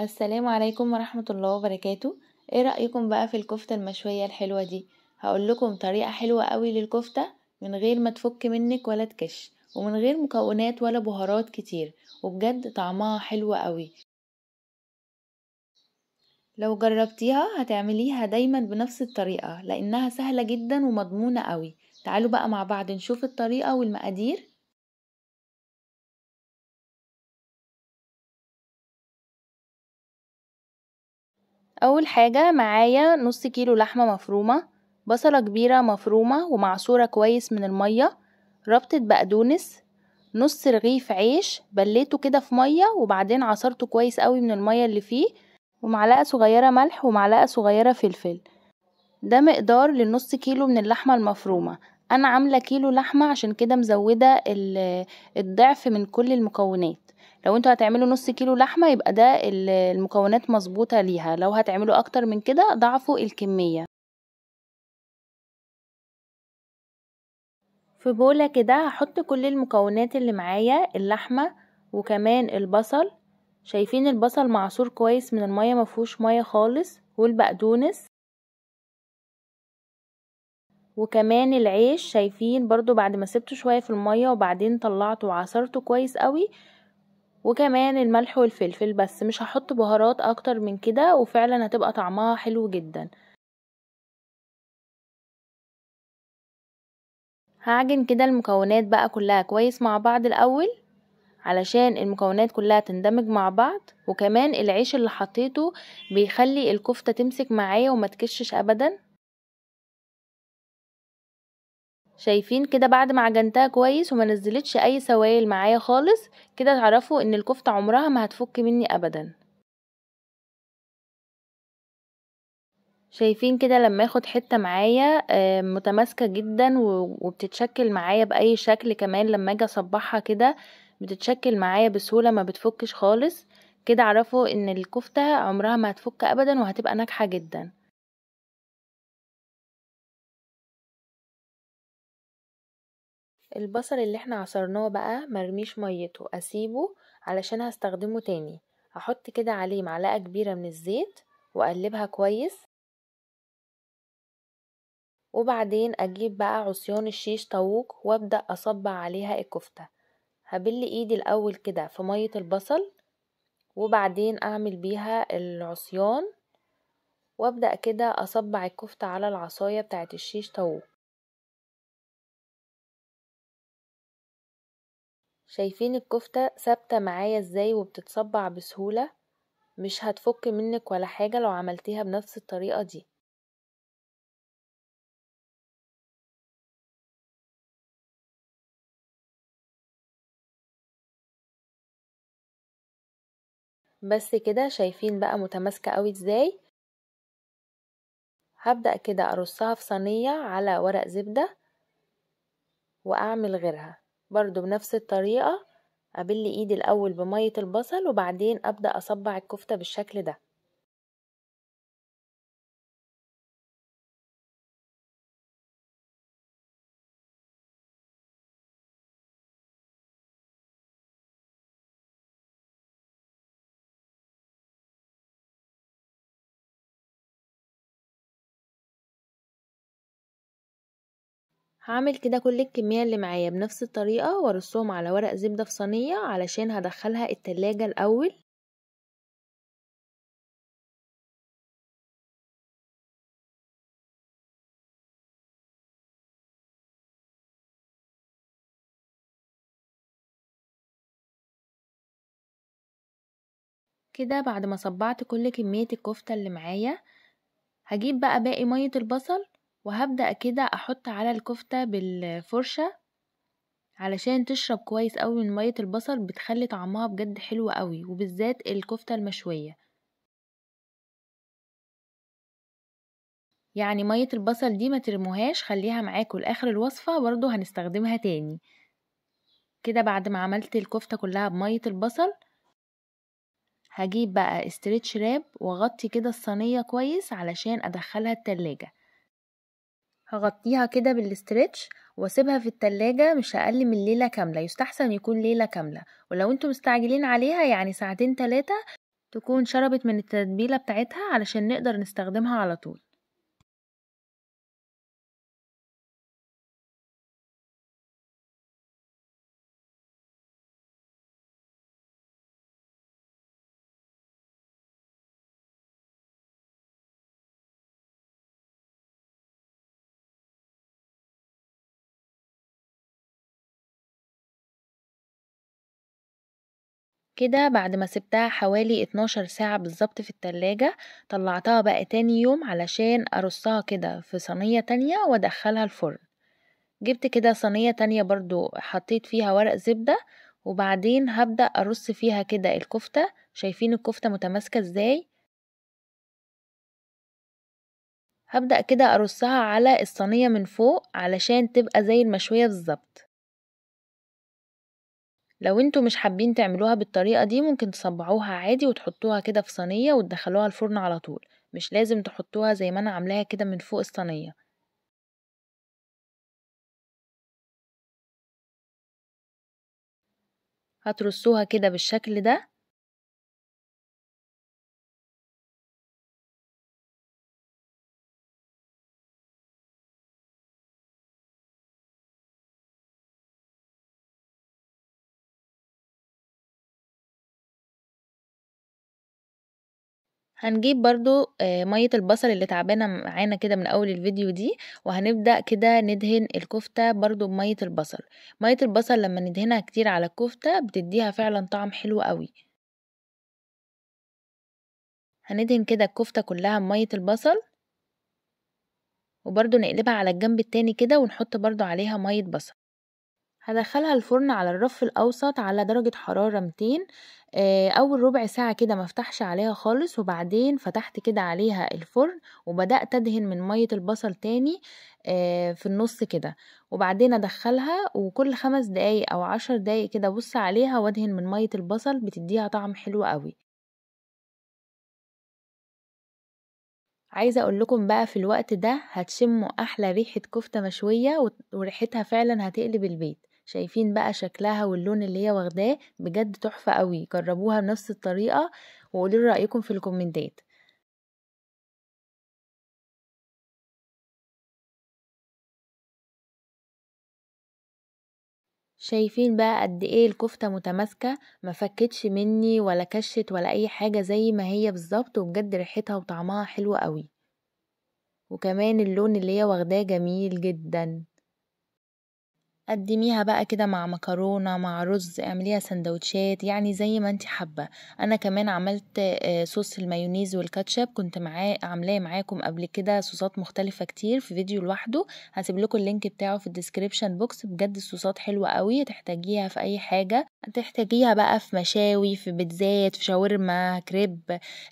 السلام عليكم ورحمة الله وبركاته ايه رأيكم بقى في الكفتة المشوية الحلوة دي هقول لكم طريقة حلوة قوي للكفتة من غير ما تفك منك ولا تكش ومن غير مكونات ولا بهارات كتير وبجد طعمها حلو قوي لو جربتيها هتعمليها دايما بنفس الطريقة لانها سهلة جدا ومضمونة قوي تعالوا بقى مع بعض نشوف الطريقة والمقادير أول حاجة معايا نص كيلو لحمة مفرومة بصلة كبيرة مفرومة ومعصورة كويس من المية ربطة بقدونس نص رغيف عيش بليته كده في مية وبعدين عصرته كويس قوي من المية اللي فيه ومعلقة صغيرة ملح ومعلقة صغيرة فلفل ده مقدار للنص كيلو من اللحمة المفرومة أنا عاملة كيلو لحمة عشان كده مزودة الضعف من كل المكونات لو انتوا هتعملوا نص كيلو لحمة يبقى ده المكونات مظبوطة ليها لو هتعملوا أكتر من كده ضعفوا الكمية في بولة كده هحط كل المكونات اللي معايا اللحمة وكمان البصل شايفين البصل معصور كويس من المية مفهوش مية خالص والبقدونس وكمان العيش شايفين برضو بعد ما سبته شوية في المية وبعدين طلعته وعصرته كويس قوي وكمان الملح والفلفل بس مش هحط بهارات اكتر من كده وفعلا هتبقى طعمها حلو جدا هعجن كده المكونات بقى كلها كويس مع بعض الاول علشان المكونات كلها تندمج مع بعض وكمان العيش اللي حطيته بيخلي الكفتة تمسك معايا وما تكشش ابدا شايفين كده بعد ما عجنتها كويس وما نزلتش اي سوائل معايا خالص كده تعرفوا ان الكفته عمرها ما هتفك مني ابدا شايفين كده لما اخد حته معايا آه، متماسكه جدا وبتتشكل معايا باي شكل كمان لما اجي اصبحها كده بتتشكل معايا بسهوله ما بتفكش خالص كده اعرفوا ان الكفته عمرها ما هتفك ابدا وهتبقى ناجحه جدا البصل اللي احنا عصرناه بقى مرميش ميته اسيبه علشان هستخدمه تاني هحط كده عليه معلقة كبيرة من الزيت واقلبها كويس وبعدين اجيب بقى عصيان الشيش طاووق وابدأ اصبع عليها الكفتة هبل ايدي الاول كده في مية البصل وبعدين اعمل بيها العصيان وابدأ كده اصبع الكفتة على العصاية بتاعت الشيش طاووق شايفين الكفتة ثابتة معايا ازاي وبتتصبع بسهولة مش هتفك منك ولا حاجة لو عملتيها بنفس الطريقة دي بس كده شايفين بقى متماسكة قوي ازاي هبدأ كده ارصها في صينية على ورق زبدة واعمل غيرها برضو بنفس الطريقة أبل ايدي الأول بمية البصل وبعدين أبدأ أصبع الكفتة بالشكل ده هعمل كده كل الكمية اللي معايا بنفس الطريقة وارصهم على ورق زبدة في صينية علشان هدخلها التلاجة الأول كده بعد ما صبعت كل كمية الكفتة اللي معايا هجيب بقى باقي مية البصل وهبدأ كده احط على الكفتة بالفرشة علشان تشرب كويس قوي من مية البصل بتخلي طعمها بجد حلو قوي وبالذات الكفتة المشوية يعني مية البصل دي ما ترموهاش خليها معاكم لاخر الوصفة برضو هنستخدمها تاني كده بعد ما عملت الكفتة كلها بمية البصل هجيب بقى استريتش راب واغطي كده الصينية كويس علشان ادخلها التلاجة هغطيها كده بالاسترتش واسيبها في التلاجة مش أقل من ليلة كاملة يستحسن يكون ليلة كاملة ولو انتم مستعجلين عليها يعني ساعتين تلاتة تكون شربت من التتبيلة بتاعتها علشان نقدر نستخدمها على طول كده بعد ما سبتها حوالي 12 ساعة بالظبط في التلاجة طلعتها بقى تاني يوم علشان أرصها كده في صينية تانية وأدخلها الفرن جبت كده صينية تانية برضو حطيت فيها ورق زبدة وبعدين هبدأ أرص فيها كده الكفتة شايفين الكفتة متماسكة ازاي هبدأ كده أرصها على الصينية من فوق علشان تبقى زي المشوية بالظبط لو انتوا مش حابين تعملوها بالطريقة دي ممكن تصبعوها عادي وتحطوها كده في صينية وتدخلوها الفرن على طول مش لازم تحطوها زي ما انا عاملاها كده من فوق الصينية هترصوها كده بالشكل ده هنجيب برضو آه، مية البصل اللي تعبانة معانا كده من أول الفيديو دي وهنبدأ كده ندهن الكفتة برضو بمية البصل مية البصل لما ندهنها كتير على الكفتة بتديها فعلا طعم حلو قوي هندهن كده الكفتة كلها بمية البصل وبرضو نقلبها على الجنب التاني كده ونحط برضو عليها مية بصل هدخلها الفرن على الرف الاوسط على درجه حراره 200 آه، اول ربع ساعه كده مفتحش عليها خالص وبعدين فتحت كده عليها الفرن وبدات ادهن من ميه البصل تاني آه، في النص كده وبعدين ادخلها وكل خمس دقايق او عشر دقايق كده بص عليها وادهن من ميه البصل بتديها طعم حلو قوي عايزه اقول لكم بقى في الوقت ده هتشموا احلى ريحه كفته مشويه وريحتها فعلا هتقلب البيت شايفين بقى شكلها واللون اللي هي واخداه بجد تحفة قوي جربوها بنفس الطريقة وقولوا رأيكم في الكومنتات شايفين بقى قد ايه الكفتة متماسكة ما فكتش مني ولا كشت ولا اي حاجة زي ما هي بالظبط وبجد ريحتها وطعمها حلو قوي وكمان اللون اللي هي واخداه جميل جدا قدميها بقى كده مع مكرونة مع رز اعمليها سندوتشات يعني زي ما انت حابة انا كمان عملت آه، صوص المايونيز والكاتشب كنت معاه عاملاه معاكم قبل كده صوصات مختلفة كتير في فيديو لوحده هسيب لكم اللينك بتاعه في الديسكريبشن بوكس بجد الصوصات حلوة قوي تحتاجيها في اي حاجة تحتاجيها بقى في مشاوي في بيتزات في شاورما كريب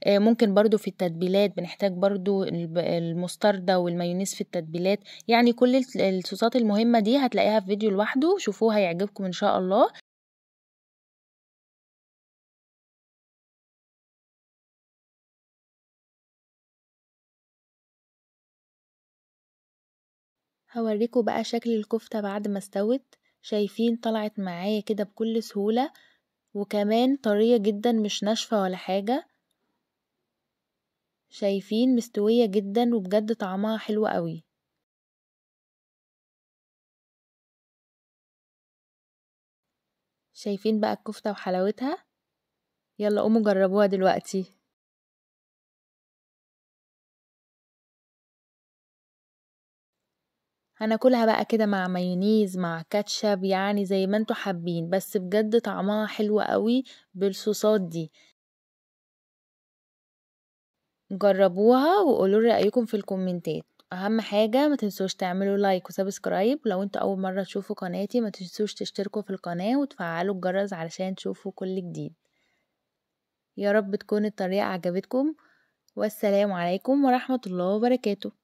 آه، ممكن برضو في التتبيلات بنحتاج برضو المستردة والمايونيز في التتبيلات يعني كل الصوصات المهمة دي هتلاقيها في فيديو فيديو لوحده شوفوه هيعجبكم ان شاء الله هوريكم بقى شكل الكفتة بعد ما استوت شايفين طلعت معايا كده بكل سهولة وكمان طرية جدا مش ناشفة ولا حاجة شايفين مستوية جدا وبجد طعمها حلو قوي شايفين بقى الكفتة وحلاوتها يلا قوموا جربوها دلوقتي هناكلها بقى كده مع مايونيز مع كاتشب يعني زي ما انتوا حابين بس بجد طعمها حلو قوي بالصوصات دي جربوها وقولوا رأيكم في الكومنتات اهم حاجه ما تنسوش تعملوا لايك وسبسكرايب لو انتوا اول مره تشوفوا قناتي ما تنسوش تشتركوا في القناه وتفعلوا الجرس علشان تشوفوا كل جديد يا رب تكون الطريقه عجبتكم والسلام عليكم ورحمه الله وبركاته